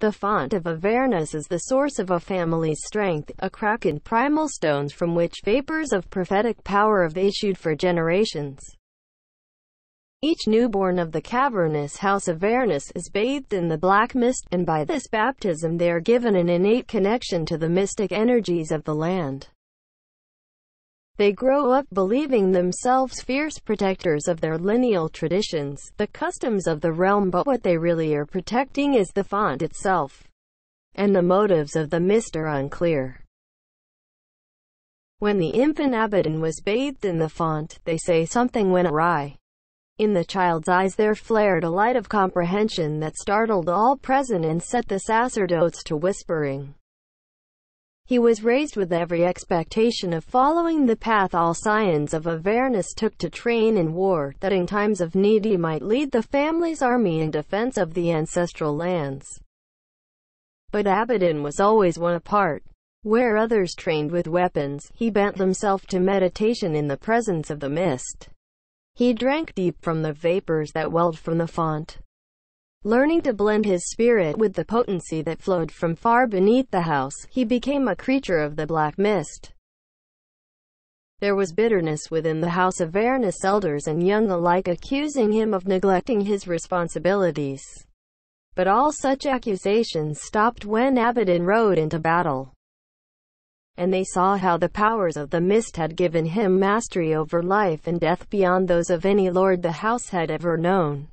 The font of Avernus is the source of a family's strength, a crack in primal stones from which vapors of prophetic power have issued for generations. Each newborn of the cavernous house of Avernus is bathed in the black mist, and by this baptism they are given an innate connection to the mystic energies of the land. They grow up believing themselves fierce protectors of their lineal traditions, the customs of the realm but what they really are protecting is the font itself. And the motives of the mist are unclear. When the infant Abaddon was bathed in the font, they say something went awry. In the child's eyes there flared a light of comprehension that startled all present and set the sacerdotes to whispering. He was raised with every expectation of following the path all scions of Avernus took to train in war, that in times of need he might lead the family's army in defense of the ancestral lands. But Abaddon was always one apart. Where others trained with weapons, he bent himself to meditation in the presence of the mist. He drank deep from the vapors that welled from the font. Learning to blend his spirit with the potency that flowed from far beneath the house, he became a creature of the black mist. There was bitterness within the house of Varenus elders and young alike accusing him of neglecting his responsibilities. But all such accusations stopped when Abaddon rode into battle. And they saw how the powers of the mist had given him mastery over life and death beyond those of any lord the house had ever known.